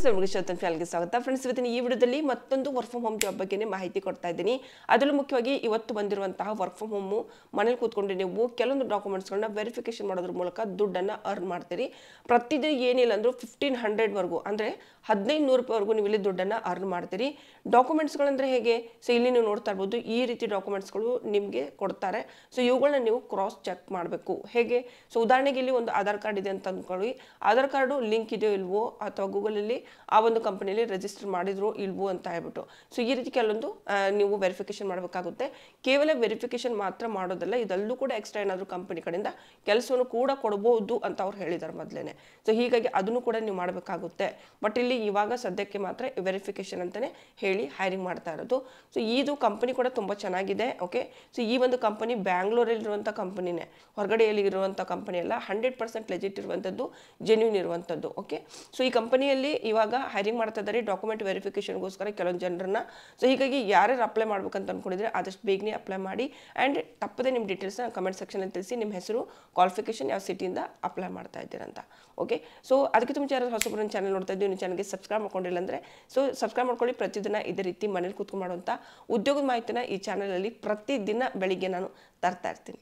ಸ್ವಾಗತ ಫ್ರೆಂಡ್ಸ್ ಇವತ್ತಿನ ಈ ವಿಡಿಯೋದಲ್ಲಿ ಮತ್ತೊಂದು ವರ್ಕ್ ಫ್ರಮ್ ಹೋಮ್ ಜಾಬ್ ಬಗ್ಗೆ ಮಾಹಿತಿ ಕೊಡ್ತಾ ಇದ್ದೀನಿ ಅದರಲ್ಲೂ ಮುಖ್ಯವಾಗಿ ಇವತ್ತು ಬಂದಿರುವಂತಹ ವರ್ಕ್ ಫ್ರಮ್ ಹೋಮು ಮನೇಲಿ ಕೂತ್ಕೊಂಡು ನೀವು ಕೆಲವೊಂದು ಡಾಕ್ಯುಮೆಂಟ್ಸ್ಗಳನ್ನ ವೆರಿಫಿಕೇಶನ್ ಮಾಡೋದ್ರ ಮೂಲಕ ದುಡ್ಡನ್ನು ಅರ್ನ್ ಮಾಡ್ತೀರಿ ಪ್ರತಿದಿನ ಏನಿಲ್ಲ ಅಂದರೂ ಫಿಫ್ಟೀನ್ ಹಂಡ್ರೆಡ್ವರೆಗೂ ಅಂದರೆ ಹದಿನೈದು ನೂರು ರೂಪಾಯಿವರೆಗೂ ನೀವು ಇಲ್ಲಿ ದುಡ್ಡನ್ನು ಅರ್ನ್ ಮಾಡ್ತೀರಿ ಡಾಕ್ಯುಮೆಂಟ್ಸ್ಗಳಂದರೆ ಹೇಗೆ ಸೊ ಇಲ್ಲಿ ನೀವು ನೋಡ್ತಾ ಇರ್ಬೋದು ಈ ರೀತಿ ಡಾಕ್ಯುಮೆಂಟ್ಸ್ಗಳು ನಿಮಗೆ ಕೊಡ್ತಾರೆ ಸೊ ಇವುಗಳನ್ನ ನೀವು ಕ್ರಾಸ್ ಚೆಕ್ ಮಾಡಬೇಕು ಹೇಗೆ ಸೊ ಉದಾಹರಣೆಗೆ ಇಲ್ಲಿ ಒಂದು ಆಧಾರ್ ಕಾರ್ಡ್ ಇದೆ ಅಂತ ಅಂದ್ಕೊಳ್ಳಿ ಆಧಾರ್ ಕಾರ್ಡು ಲಿಂಕ್ ಇದೆಯೋ ಇಲ್ವೋ ಅಥವಾ ಗೂಗಲಲ್ಲಿ ಆ ಒಂದು ಕಂಪನಿಯಲ್ಲಿ ರಿಜಿಸ್ಟರ್ ಮಾಡಿದ್ರು ಇಲ್ವೋ ಅಂತ ಹೇಳ್ಬಿಟ್ಟು ಸೊ ಈ ರೀತಿ ಕೆಲವೊಂದು ನೀವು ವೆರಿಫಿಕೇಶನ್ ಮಾಡಬೇಕಾಗುತ್ತೆ ಕೇವಲ ವೆರಿಫಿಕೇಶನ್ ಮಾತ್ರ ಮಾಡೋದಲ್ಲ ಇದಲ್ಲೂ ಕೂಡ ಎಕ್ಸ್ಟ್ರಾ ಏನಾದರೂ ಕಂಪನಿ ಕಡೆಯಿಂದ ಕೆಲಸವನ್ನು ಕೂಡ ಕೊಡಬಹುದು ಅಂತ ಅವ್ರು ಹೇಳಿದ್ದಾರೆ ಮೊದಲೇ ಸೊ ಹೀಗಾಗಿ ಅದನ್ನು ಕೂಡ ನೀವು ಮಾಡಬೇಕಾಗುತ್ತೆ ಬಟ್ ಇಲ್ಲಿ ಇವಾಗ ಸದ್ಯಕ್ಕೆ ಮಾತ್ರ ವೆರಿಫಿಕೇಶನ್ ಅಂತಲೇ ಹೇಳಿ ಹೈರಿಂಗ್ ಮಾಡ್ತಾ ಇರೋದು ಸೊ ಇದು ಕಂಪನಿ ಕೂಡ ತುಂಬ ಚೆನ್ನಾಗಿದೆ ಓಕೆ ಸೊ ಈ ಒಂದು ಕಂಪನಿ ಬ್ಯಾಂಗ್ಳೂರಲ್ಲಿರುವಂಥ ಕಂಪನಿನೇ ಹೊರಗಡೆಯಲ್ಲಿ ಇರುವಂಥ ಕಂಪನಿ ಅಲ್ಲ ಹಂಡ್ರೆಡ್ ಪರ್ಸೆಂಟ್ ಲೆಜಿಟ್ ಇರುವಂಥದ್ದು ಜೆನ್ಯೂನ್ ಇರುವಂಥದ್ದು ಓಕೆ ಸೊ ಈ ಕಂಪನಿಯಲ್ಲಿ ಇವಾಗ ಹೈರಿಂಗ್ ಮಾಡ್ತಾ ಇದ್ದಾರೆ ಡಾಕ್ಯುಮೆಂಟ್ ವೆರಿಫಿಕೇಷನ್ಗೋಸ್ಕರ ಕೆಲವೊಂದು ಜನರನ್ನ ಸೊ ಹೀಗಾಗಿ ಯಾರ್ಯಾರು ಅಪ್ಲೈ ಮಾಡ್ಬೇಕಂತ ಅಂದ್ಕೊಂಡಿದ್ರೆ ಆದಷ್ಟು ಬೇಗನೆ ಅಪ್ಲೈ ಮಾಡಿ ಆ್ಯಂಡ್ ತಪ್ಪದೆ ನಿಮ್ಮ ಡೀಟೇಲ್ಸ್ನ ಕಮೆಂಟ್ ಸೆಕ್ಷನಲ್ಲಿ ತಿಳಿಸಿ ನಿಮ್ಮ ಹೆಸರು ಕ್ವಾಲಿಫಿಕೇಷನ್ ಯಾವ ಸಿಟಿಯಿಂದ ಅಪ್ಲೈ ಮಾಡ್ತಾ ಇದ್ದೀರಂತ ಓಕೆ ಸೊ ಅದಕ್ಕೆ ಮುಂಚೆ ಯಾರು ಹೊಸಬ್ರನ್ನ ಚಾನಲ್ ನೋಡ್ತಾ ಇದ್ದೀವಿ ನಿಮ್ಮ ಚಾನಲ್ಗೆ ಸಬ್ಸ್ಕ್ರೈಬ್ ಮಾಡ್ಕೊಂಡಿಲ್ಲ ಅಂದರೆ ಸೊ ಸಬ್ಸ್ಕ್ರೈಬ್ ಮಾಡ್ಕೊಳ್ಳಿ ಪ್ರತಿದಿನ ಇದೇ ರೀತಿ ಮನೇಲಿ ಕೂತ್ಕೊಂಡು ಮಾಡುವಂಥ ಉದ್ಯೋಗದ ಮಾಹಿತಿನ ಈ ಚಾನಲಲ್ಲಿ ಪ್ರತಿದಿನ ಬೆಳಿಗ್ಗೆ ನಾನು ತರ್ತಾ ಇರ್ತೀನಿ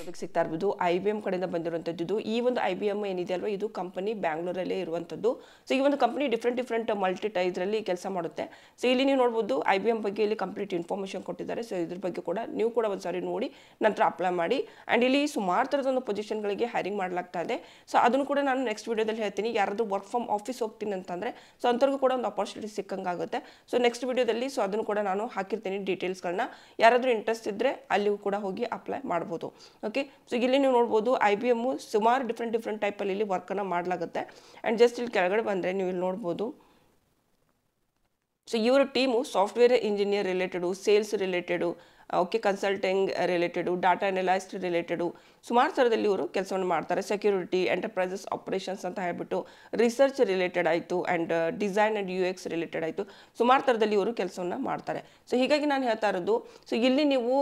ನೋಡೋದಕ್ಕೆ ಸಿಗ್ತಾ ಇರ್ಬೋದು ಐ ಬಿ ಎಮ್ ಕಡೆಯಿಂದ ಬಂದಿರುವಂಥದ್ದು ಈ ಒಂದು ಐ ಬಿ ಎಮ್ ಏನಿದೆ ಅಲ್ವಾ ಇದು ಕಂಪನಿ ಬ್ಯಾಂಗ್ಳೂರಲ್ಲೇ ಇರುವಂಥದ್ದು ಸೊ ಈ ಒಂದು ಕಂಪನಿ ಡಿಫ್ರೆಂಟ್ ಡಿಫ್ರೆಂಟ್ ಮಲ್ಟಿ ಇದರಲ್ಲಿ ಕೆಲಸ ಮಾಡುತ್ತೆ ಸೊ ಇಲ್ಲಿ ನೀವು ನೋಡ್ಬೋದು ಐ ಬಿ ಎಮ್ ಬಗ್ಗೆ ಇಲ್ಲಿ ಕಂಪ್ಲೀಟ್ ಇನ್ಫಾರ್ಮೇಷನ್ ಕೊಟ್ಟಿದ್ದಾರೆ ಸೊ ಇದ್ರ ಬಗ್ಗೆ ಕೂಡ ನೀವು ಕೂಡ ಒಂದ್ಸಾರಿ ನೋಡಿ ನಂತರ ಅಪ್ಲೈ ಮಾಡಿ ಆ್ಯಂಡ್ ಇಲ್ಲಿ ಸುಮಾರು ಥರದ ಒಂದು ಪೊಸಿಷನ್ಗಳಿಗೆ ಹೈರಿಂಗ್ ಮಾಡಲಾಗ್ತಾ ಇದೆ ಸೊ ಅದನ್ನು ಕೂಡ ನಾನು ನೆಕ್ಸ್ಟ್ ವೀಡಿಯೋದಲ್ಲಿ ಹೇಳ್ತೀನಿ ಯಾರಾದರೂ ವರ್ಕ್ ಫ್ರಮ್ ಆಫೀಸ್ ಹೋಗ್ತೀನಿ ಅಂತಂದರೆ ಸೊ ಅಂಥವ್ರಿಗೂ ಕೂಡ ಒಂದು ಅಪರ್ಚುನಿಟಿ ಸಿಕ್ಕಂಗಾಗುತ್ತೆ ಸೊ ನೆಕ್ಸ್ಟ್ ವೀಡಿಯೋದಲ್ಲಿ ಸೊ ಅದನ್ನು ಕೂಡ ನಾನು ಹಾಕಿರ್ತೀನಿ ಡೀಟೇಲ್ಸ್ಗಳನ್ನ ಯಾರಾದರೂ ಇಂಟ್ರೆಸ್ಟ್ ಇದ್ದರೆ ಅಲ್ಲಿಗೂ ಕೂಡ ಹೋಗಿ ಅಪ್ಲೈ ಮಾಡ್ಬೋದು ಓಕೆ ಸೊ ಇಲ್ಲಿ ನೀವು ನೋಡ್ಬೋದು ಐ ಬಿ ಎಮ್ಮು ಸುಮಾರು ಡಿಫ್ರೆಂಟ್ ಡಿಫ್ರೆಂಟ್ ಟೈಪಲ್ಲಿ ಇಲ್ಲಿ ವರ್ಕನ್ನು ಮಾಡಲಾಗುತ್ತೆ ಆ್ಯಂಡ್ ಜಸ್ಟ್ ಇಲ್ಲಿ ಕೆಳಗಡೆ ಬಂದರೆ ನೀವು ಇಲ್ಲಿ ನೋಡ್ಬೋದು ಸೊ ಇವರ team software engineer related sales related okay consulting related data analyst related ಸುಮಾರು ಥರದಲ್ಲಿ ಇವರು ಕೆಲಸವನ್ನು ಮಾಡ್ತಾರೆ ಸೆಕ್ಯೂರಿಟಿ ಎಂಟರ್ಪ್ರೈಸಸ್ ಆಪರೇಷನ್ಸ್ ಅಂತ ಹೇಳ್ಬಿಟ್ಟು ರಿಸರ್ಚ್ ರಿಲೇಟೆಡ್ ಆಯಿತು and design and U X related ಆಯಿತು ಸುಮಾರು ಥರದಲ್ಲಿ ಇವರು ಕೆಲಸವನ್ನು ಮಾಡ್ತಾರೆ ಸೊ ಹೀಗಾಗಿ ನಾನು ಹೇಳ್ತಾ ಇರೋದು ಸೊ ಇಲ್ಲಿ ನೀವು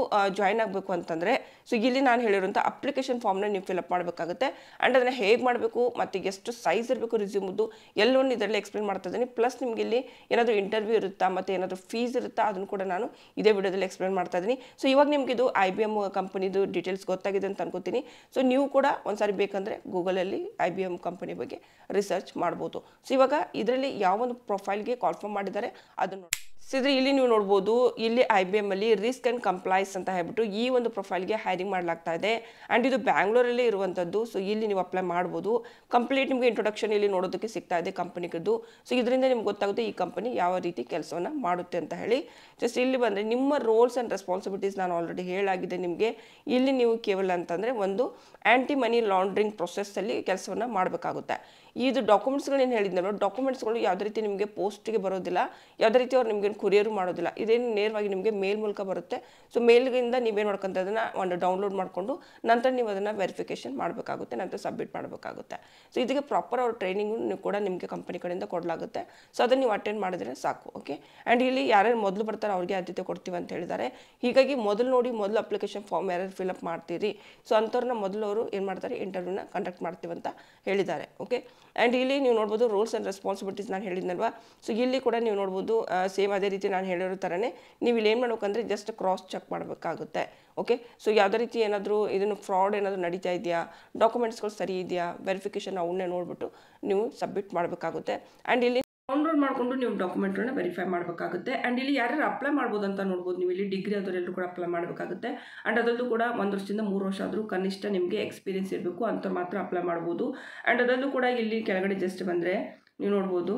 ಜಾಯ್ನ್ uh, ಆಗಬೇಕು ಅಂತಂದರೆ ಸೊ ಇಲ್ಲಿ ನಾನು ಹೇಳಿರುವಂಥ ಅಪ್ಲಿಕೇಶನ್ ಫಾರ್ಮ್ನ ನೀವು ಫಿಲಪ್ ಮಾಡಬೇಕಾಗುತ್ತೆ ಆ್ಯಂಡ್ ಅದನ್ನು ಹೇಗೆ ಮಾಡಬೇಕು ಮತ್ತು ಎಷ್ಟು ಸೈಜ್ ಇರಬೇಕು ರಿಸ್ಯೂಮ್ದು ಎಲ್ಲವನ್ನು ಇದರಲ್ಲಿ ಎಕ್ಸ್ಪ್ಲೇನ್ ಮಾಡ್ತಾ ಇದ್ದೀನಿ ಪ್ಲಸ್ ನಿಮಗೆ ಇಲ್ಲಿ ಏನಾದರೂ ಇಂಟರ್ವ್ಯೂ ಇರುತ್ತಾ ಮತ್ತು ಏನಾದರೂ ಫೀಸ್ ಇರುತ್ತಾ ಅದನ್ನು ಕೂಡ ನಾನು ಇದೇ ವಿಡಿಯೋದಲ್ಲಿ ಎಕ್ಸ್ಪ್ಲೇನ್ ಮಾಡ್ತಾ ಇದ್ದೀನಿ ಸೊ ಇವಾಗ ನಿಮಗಿದು ಐ ಬಿ ಎಮ್ ಕಂಪನಿದು ಡೀಟೇಲ್ಸ್ ಗೊತ್ತಾಗಿದೆ ಅಂತ ಅನ್ಕೋತೀನಿ ಹೇಳ್ತೀನಿ ಸೊ ನೀವು ಕೂಡ ಒಂದು ಸಾರಿ ಬೇಕಂದರೆ ಗೂಗಲಲ್ಲಿ ಐ ಬಿ ಎಂ ಕಂಪನಿ ಬಗ್ಗೆ ರಿಸರ್ಚ್ ಮಾಡ್ಬೋದು ಸೊ ಇವಾಗ ಇದರಲ್ಲಿ ಯಾವ ಒಂದು ಪ್ರೊಫೈಲ್ಗೆ ಕಾನ್ಫರ್ಮ್ ಮಾಡಿದ್ದಾರೆ ಅದನ್ನು ಸಿದ್ರೆ ಇಲ್ಲಿ ನೀವು ನೋಡ್ಬೋದು ಇಲ್ಲಿ ಐ ಬಿ ಎಮ್ ಅಲ್ಲಿ ರಿಸ್ಕ್ ಆ್ಯಂಡ್ ಕಂಪ್ಲೈಸ್ ಅಂತ ಹೇಳ್ಬಿಟ್ಟು ಈ ಒಂದು ಪ್ರೊಫೈಲ್ಗೆ ಹೈರಿಂಗ್ ಮಾಡಲಾಗ್ತಾ ಇದೆ ಆ್ಯಂಡ್ ಇದು ಬ್ಯಾಂಗ್ಳೂರಲ್ಲಿ ಇರುವಂಥದ್ದು ಸೊ ಇಲ್ಲಿ ನೀವು ಅಪ್ಲೈ ಮಾಡ್ಬೋದು ಕಂಪ್ಲೀಟ್ ನಿಮಗೆ ಇಂಟ್ರೊಡಕ್ಷನ್ ಇಲ್ಲಿ ನೋಡೋದಕ್ಕೆ ಸಿಗ್ತಾ ಇದೆ ಕಂಪನಿಗದ್ದು ಸೊ ಇದರಿಂದ ನಿಮ್ಗೆ ಗೊತ್ತಾಗುತ್ತೆ ಈ ಕಂಪನಿ ಯಾವ ರೀತಿ ಕೆಲಸವನ್ನು ಮಾಡುತ್ತೆ ಅಂತ ಹೇಳಿ ಜಸ್ಟ್ ಇಲ್ಲಿ ಬಂದರೆ ನಿಮ್ಮ ರೋಲ್ಸ್ ಆ್ಯಂಡ್ ರೆಸ್ಪಾನ್ಸಿಬಿಲಿಟೀಸ್ ನಾನು ಆಲ್ರೆಡಿ ಹೇಳಾಗಿದೆ ನಿಮಗೆ ಇಲ್ಲಿ ನೀವು ಕೇವಲ ಅಂತಂದರೆ ಒಂದು ಆ್ಯಂಟಿ ಮನಿ ಲಾಂಡ್ರಿಂಗ್ ಪ್ರೊಸೆಸ್ಸಲ್ಲಿ ಕೆಲಸವನ್ನು ಮಾಡಬೇಕಾಗುತ್ತೆ ಇದು ಡಾಕ್ಯುಮೆಂಟ್ಸ್ಗಳೇನು ಹೇಳಿದ್ನಲ್ಲ ಡಾಕ್ಯುಮೆಂಟ್ಸ್ಗಳು ಯಾವುದೇ ರೀತಿ ನಿಮಗೆ ಪೋಸ್ಟ್ಗೆ ಬರೋದಿಲ್ಲ ಯಾವುದೇ ರೀತಿ ಅವ್ರು ನಿಮಗೇನು ಕುರಿಯರು ಮಾಡೋದಿಲ್ಲ ಇದೇನು ನೇರವಾಗಿ ನಿಮಗೆ ಮೇಲ್ ಮೂಲಕ ಬರುತ್ತೆ ಸೊ ಮೇಲ್ಗಿಂದ ನೀವೇನು ಮಾಡ್ಕೊಂತ ಅದನ್ನು ಒಂದು ಡೌನ್ಲೋಡ್ ಮಾಡಿಕೊಂಡು ನಂತರ ನೀವು ಅದನ್ನು ವೆರಿಫಿಕೇಷನ್ ಮಾಡಬೇಕಾಗುತ್ತೆ ನಂತರ ಸಬ್ಮಿಟ್ ಮಾಡಬೇಕಾಗುತ್ತೆ ಸೊ ಇದಕ್ಕೆ ಪ್ರಾಪರ್ ಅವ್ರ ಟ್ರೈನಿಂಗ್ ಕೂಡ ನಿಮಗೆ ಕಂಪನಿ ಕಡೆಯಿಂದ ಕೊಡಲಾಗುತ್ತೆ ಸೊ ಅದನ್ನು ನೀವು ಅಟೆಂಡ್ ಮಾಡಿದ್ರೆ ಸಾಕು ಓಕೆ ಆ್ಯಂಡ್ ಇಲ್ಲಿ ಯಾರ್ಯಾರು ಮೊದಲು ಬರ್ತಾರೆ ಅವ್ರಿಗೆ ಆದ್ಯತೆ ಕೊಡ್ತೀವಿ ಅಂತ ಹೇಳಿದ್ದಾರೆ ಹೀಗಾಗಿ ಮೊದಲು ನೋಡಿ ಮೊದಲು ಅಪ್ಲಿಕೇಶನ್ ಫಾರ್ಮ್ ಯಾರ್ಯಾರು ಫಿಲಪ್ ಮಾಡ್ತೀರಿ ಸೊ ಅಂಥವ್ರನ್ನ ಮೊದಲು ಅವರು ಏನು ಮಾಡ್ತಾರೆ ಇಂಟರ್ವ್ಯೂನ ಕಂಡಕ್ಟ್ ಮಾಡ್ತೀವಿ ಅಂತ ಹೇಳಿದ್ದಾರೆ ಓಕೆ ಆ್ಯಂಡ್ ಇಲ್ಲಿ ನೀವು ನೋಡ್ಬೋದು ರೋಲ್ಸ್ ಆ್ಯಂಡ್ ರೆಸ್ಪಾನ್ಸಿಬಿಲಿಟೀಸ್ ನಾನು ಹೇಳಿದ್ನಲ್ವಾ ಸೊ ಇಲ್ಲಿ ಕೂಡ ನೀವು ನೋಡ್ಬೋದು ಸೇಮ್ ಅದೇ ರೀತಿ ನಾನು ಹೇಳಿರೋ ಥರನೇ ನೀವು ಇಲ್ಲಿ ಏನು ಮಾಡ್ಬೇಕಂದ್ರೆ ಜಸ್ಟ್ ಕ್ರಾಸ್ ಚೆಕ್ ಮಾಡಬೇಕಾಗುತ್ತೆ ಓಕೆ ಸೊ ಯಾವುದೇ ರೀತಿ ಏನಾದರೂ ಇದನ್ನು ಫ್ರಾಡ್ ಏನಾದರೂ ನಡೀತಾ ಇದೆಯಾ ಡಾಕ್ಯುಮೆಂಟ್ಸ್ಗಳು ಸರಿ ಇದೆಯಾ ವೆರಿಫಿಕೇಷನ್ ಅವನ್ನೇ ನೋಡ್ಬಿಟ್ಟು ನೀವು ಸಬ್ಮಿಟ್ ಮಾಡಬೇಕಾಗುತ್ತೆ ಆ್ಯಂಡ್ ಇಲ್ಲಿ ಡೌನ್ಲೋಡ್ ಮಾಡಿಕೊಂಡು ನೀವು ಡಾಕ್ಯುಮೆಂಟ್ಗಳನ್ನ ವೆರಿಫೈ ಮಾಡಬೇಕಾಗುತ್ತೆ ಆ್ಯಂಡ್ ಇಲ್ಲಿ ಯಾರು ಅಪ್ಲೈ ಮಾಡ್ಬೋದು ಅಂತ ನೋಡ್ಬೋದು ನೀವು ಇಲ್ಲಿ ಡಿಗ್ರಿ ಎಲ್ಲರೂ ಕೂಡ ಅಪ್ಲೈ ಮಾಡಬೇಕಾಗುತ್ತೆ ಆ್ಯಂಡ್ ಅದರಲ್ಲೂ ಕೂಡ ಒಂದು ವರ್ಷದಿಂದ ಮೂರು ವರ್ಷ ಆದರೂ ಕನಿಷ್ಠ ನಿಮಗೆ ಎಕ್ಸ್ಪೀರಿಯನ್ಸ್ ಇರಬೇಕು ಅಂತ ಮಾತ್ರ ಅಪ್ಲೈ ಮಾಡ್ಬೋದು ಆ್ಯಂಡ್ ಅದರಲ್ಲೂ ಕೂಡ ಇಲ್ಲಿ ಕೆಳಗಡೆ ಜಸ್ಟ್ ಬಂದರೆ ನೀವು ನೋಡ್ಬೋದು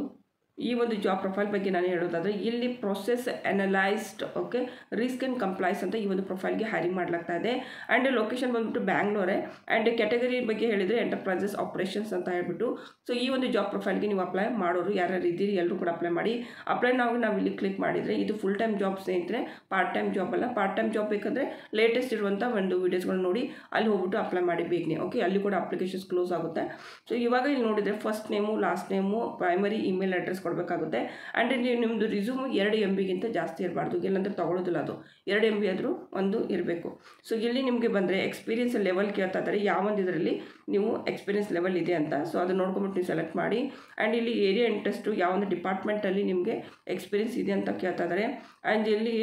ಈ ಒಂದು ಜಾಬ್ ಪ್ರೊಫೈಲ್ ಬಗ್ಗೆ ನಾನು ಹೇಳೋದಾದರೆ ಇಲ್ಲಿ process analyst okay risk and compliance ಅಂತ ಈ ಒಂದು ಪ್ರೊಫೈಲ್ಗೆ ಹ್ಯಾರಿ ಮಾಡ್ಲಾಗ್ತಾ ಇದೆ ಆ್ಯಂಡ್ ಲೊಕೇಶನ್ ಬಂದ್ಬಿಟ್ಟು ಬ್ಯಾಂಗ್ಳೂರೆ ಆ್ಯಂಡ್ ಕ್ಯಾಟಗರಿ ಬಗ್ಗೆ ಹೇಳಿದರೆ ಎಂಟರ್ಪ್ರೈಸಸ್ ಆಪ್ರೇಷನ್ಸ್ ಅಂತ ಹೇಳ್ಬಿಟ್ಟು ಸೊ ಈ ಒಂದು ಜಾಬ್ ಪ್ರೊಫೈಲ್ಗೆ ನೀವು ಅಪ್ಲೈ ಮಾಡೋರು ಯಾರ್ಯಾರು ಇದ್ದೀರಿ ಎಲ್ಲರೂ ಕೂಡ ಅಪ್ಲೈ ಮಾಡಿ ಅಪ್ಲೈ ನಾವು ನಾವು ಇಲ್ಲಿ ಕ್ಲಿಕ್ ಮಾಡಿದರೆ ಇದು ಫುಲ್ ಟೈಮ್ ಜಾಬ್ ಸ್ನೇಹಿತರೆ ಪಾರ್ಟ್ ಟೈಮ್ ಜಾಬ್ ಅಲ್ಲ ಪಾರ್ಟ್ ಟೈಮ್ ಜಾಬ್ ಬೇಕಂದರೆ ಲೇಟೆಸ್ಟ್ ಇರುವಂಥ ಒಂದು ವೀಡಿಯೋಸ್ಗಳು ನೋಡಿ ಅಲ್ಲಿ ಹೋಗ್ಬಿಟ್ಟು ಅಪ್ಲೈ ಮಾಡಿ ಬೇಗನೆ ಓಕೆ ಅಲ್ಲಿ ಕೂಡ ಅಪ್ಲಿಕೇಶನ್ಸ್ ಕ್ಲೋಸ್ ಆಗುತ್ತೆ ಸೊ ಇವಾಗ ಇಲ್ಲಿ ನೋಡಿದರೆ first name last name primary email address ಕೊಡಬೇಕಾಗುತ್ತೆ ಆ್ಯಂಡ್ ಇಲ್ಲಿ ನಿಮ್ಮದು ರಿಸ್ಯೂಮು ಎರಡು ಎಮ್ ಬಿಗಿಂತ ಜಾಸ್ತಿ ಇರಬಾರ್ದು ಇಲ್ಲಾಂದರೆ ತೊಗೊಳೋದಿಲ್ಲ ಅದು ಎರಡು ಎಮ್ ಬಿ ಆದರೂ ಒಂದು ಇರಬೇಕು ಸೊ ಇಲ್ಲಿ ನಿಮಗೆ ಬಂದರೆ ಎಕ್ಸ್ಪೀರಿಯನ್ಸ್ ಲೆವೆಲ್ ಕೇಳ್ತಾ ಇದ್ದಾರೆ ಯಾವೊಂದು ಇದರಲ್ಲಿ ನೀವು ಎಕ್ಸ್ಪೀರಿಯನ್ಸ್ ಲೆವೆಲ್ ಇದೆ ಅಂತ ಸೊ ಅದು ನೋಡ್ಕೊಂಬಿಟ್ಟು ನೀವು ಸೆಲೆಕ್ಟ್ ಮಾಡಿ ಆ್ಯಂಡ್ ಇಲ್ಲಿ ಏರಿಯಾ ಇಂಟ್ರೆಸ್ಟು ಯಾವೊಂದು ಡಿಪಾರ್ಟ್ಮೆಂಟಲ್ಲಿ ನಿಮಗೆ ಎಕ್ಸ್ಪೀರಿಯನ್ಸ್ ಇದೆ ಅಂತ ಕೇಳ್ತಾ ಇದ್ದಾರೆ ಆ್ಯಂಡ್ ಇಲ್ಲಿ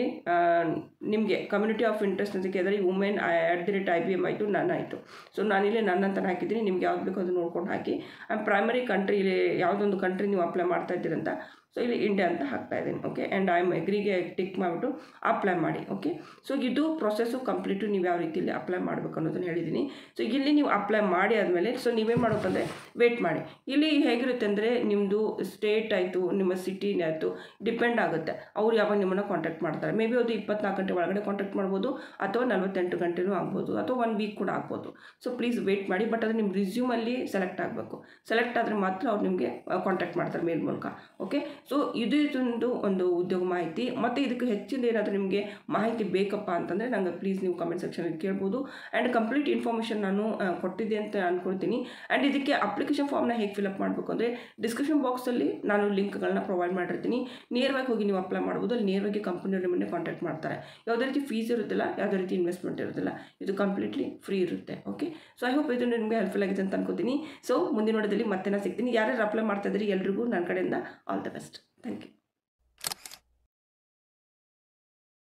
ನಿಮಗೆ ಕಮ್ಯುನಿಟಿ ಆಫ್ ಇಂಟ್ರೆಸ್ಟ್ ಅಂತ ಕೇಳಿದ್ರೆ women at the rate I B M ಆಯಿತು ನನ್ನ ಆಯಿತು ಸೊ ನಾನಿಲ್ಲಿ ನನ್ನ ಅಂತ ಹಾಕಿದ್ದೀನಿ ನಿಮ್ಗೆ ಯಾವ್ದು ಬೇಕೋ ಅದು ನೋಡ್ಕೊಂಡು ಹಾಕಿ ಆ್ಯಂಡ್ ಪ್ರೈಮರಿ ಕಂಟ್ರಿ ಇಲ್ಲಿ ಯಾವುದೊಂದು ಕಂಟ್ರಿ ನೀವು ಅಪ್ಲೈ ಮಾಡ್ತಾ ಇದ್ದೀರ 的。ಸೊ ಇಲ್ಲಿ ಇಂಡಿಯಾ ಅಂತ ಹಾಕ್ತಾ ಇದ್ದೀನಿ ಓಕೆ ಆ್ಯಂಡ್ ಐ ಎಗ್ರಿಗೆ ಟಿಕ್ ಮಾಡಿಬಿಟ್ಟು ಅಪ್ಲೈ ಮಾಡಿ ಓಕೆ ಸೊ ಇದು ಪ್ರೊಸೆಸ್ಸು ಕಂಪ್ಲೀಟು ನೀವು ಯಾವ ರೀತಿಯಲ್ಲಿ ಅಪ್ಲೈ ಮಾಡಬೇಕು ಅನ್ನೋದನ್ನು ಹೇಳಿದ್ದೀನಿ ಸೊ ಇಲ್ಲಿ ನೀವು ಅಪ್ಲೈ ಮಾಡಿ ಆದಮೇಲೆ ಸೊ ನೀವೇನು ಮಾಡಬೇಕಂದ್ರೆ ವೇಟ್ ಮಾಡಿ ಇಲ್ಲಿ ಹೇಗಿರುತ್ತೆ ಅಂದರೆ ನಿಮ್ಮದು ಸ್ಟೇಟ್ ಆಯಿತು ನಿಮ್ಮ ಸಿಟಿನೇ ಆಯಿತು ಡಿಪೆಂಡ್ ಆಗುತ್ತೆ ಅವ್ರು ಯಾವಾಗ ನಿಮ್ಮನ್ನು ಕಾಂಟ್ಯಾಕ್ಟ್ ಮಾಡ್ತಾರೆ ಮೇ ಬಿ ಅದು ಇಪ್ಪತ್ನಾಲ್ಕು ಗಂಟೆ ಒಳಗಡೆ ಕಾಂಟ್ಯಾಕ್ಟ್ ಮಾಡ್ಬೋದು ಅಥವಾ ನಲವತ್ತೆಂಟು ಗಂಟೆನೂ ಆಗ್ಬೋದು ಅಥವಾ ಒನ್ ವೀಕ್ ಕೂಡ ಆಗ್ಬೋದು ಸೊ ಪ್ಲೀಸ್ ವೇಟ್ ಮಾಡಿ ಬಟ್ ಅದು ನಿಮ್ಮ ರಿಸ್ಯೂಮಲ್ಲಿ ಸೆಲೆಕ್ಟ್ ಆಗಬೇಕು ಸೆಲೆಕ್ಟ್ ಆದರೆ ಮಾತ್ರ ಅವ್ರು ನಿಮಗೆ ಕಾಂಟ್ಯಾಕ್ಟ್ ಮಾಡ್ತಾರೆ ಮೇಲ್ ಮೂಲಕ ಓಕೆ ಸೊ ಇದೊಂದು ಒಂದು ಉದ್ಯೋಗ ಮಾಹಿತಿ ಮತ್ತು ಇದಕ್ಕೆ ಹೆಚ್ಚಿನ ಏನಾದರೂ ನಿಮಗೆ ಮಾಹಿತಿ ಬೇಕಪ್ಪ ಅಂತಂದರೆ ನನಗೆ ಪ್ಲೀಸ್ ನೀವು ಕಮೆಂಟ್ ಸೆಕ್ಷನಲ್ಲಿ ಕೇಳ್ಬೋದು ಆ್ಯಂಡ್ ಕಂಪ್ಲೀಟ್ ಇನ್ಫಾರ್ಮೇಷನ್ ನಾನು ಕೊಟ್ಟಿದ್ದೆ ಅಂತ ಅಂದ್ಕೊಳ್ತೀನಿ ಆ್ಯಂಡ್ ಇದಕ್ಕೆ ಅಪ್ಲಿಕೇಶನ್ ಫಾರ್ಮ್ನ ಹೇಗೆ ಫಿಲಪ್ ಮಾಡಬೇಕು ಅಂದರೆ ಡಿಸ್ಕ್ರಿಪ್ಷನ್ ಬಾಕ್ಸಲ್ಲಿ ನಾನು ಲಿಂಕ್ಗಳನ್ನ ಪ್ರೊವೈಡ್ ಮಾಡಿರ್ತೀನಿ ನೇರವಾಗಿ ಹೋಗಿ ನೀವು ಅಪ್ಲೈ ಮಾಡ್ಬೋದು ಅಲ್ಲಿ ನೇರವಾಗಿ ಕಂಪ್ನಿಯವ್ರು ನಿಮ್ಮನ್ನೇ ಕಾಂಟ್ಯಾಕ್ಟ್ ಮಾಡ್ತಾರೆ ಯಾವುದೇ ರೀತಿ ಫೀಸ್ ಇರುತ್ತಿಲ್ಲ ಯಾವುದೇ ರೀತಿ ಇನ್ವೆಸ್ಟ್ಮೆಂಟ್ ಇರುತ್ತಿಲ್ಲ ಇದು ಕಂಪ್ಲೀಟ್ಲಿ ಫ್ರೀ ಇರುತ್ತೆ ಓಕೆ ಸೊ ಐ ಹೋಪ್ ಇದು ನಿಮಗೆ ಹೆಲ್ಪ್ಫುಲ್ ಆಗಿದೆ ಅಂತ ಅನ್ಕೋತೀನಿ ಸೊ ಮುಂದಿನ ನೋಡೋದಲ್ಲಿ ಮತ್ತೆ ನಾನು ಸಿಗ್ತೀನಿ ಯಾರ್ಯಾರು ಅಪ್ಲೈ ಮಾಡ್ತಾ ಇದ್ದೀರಿ ಎಲ್ರಿಗೂ ನನ್ನ ಕಡೆಯಿಂದ all the best Thank you.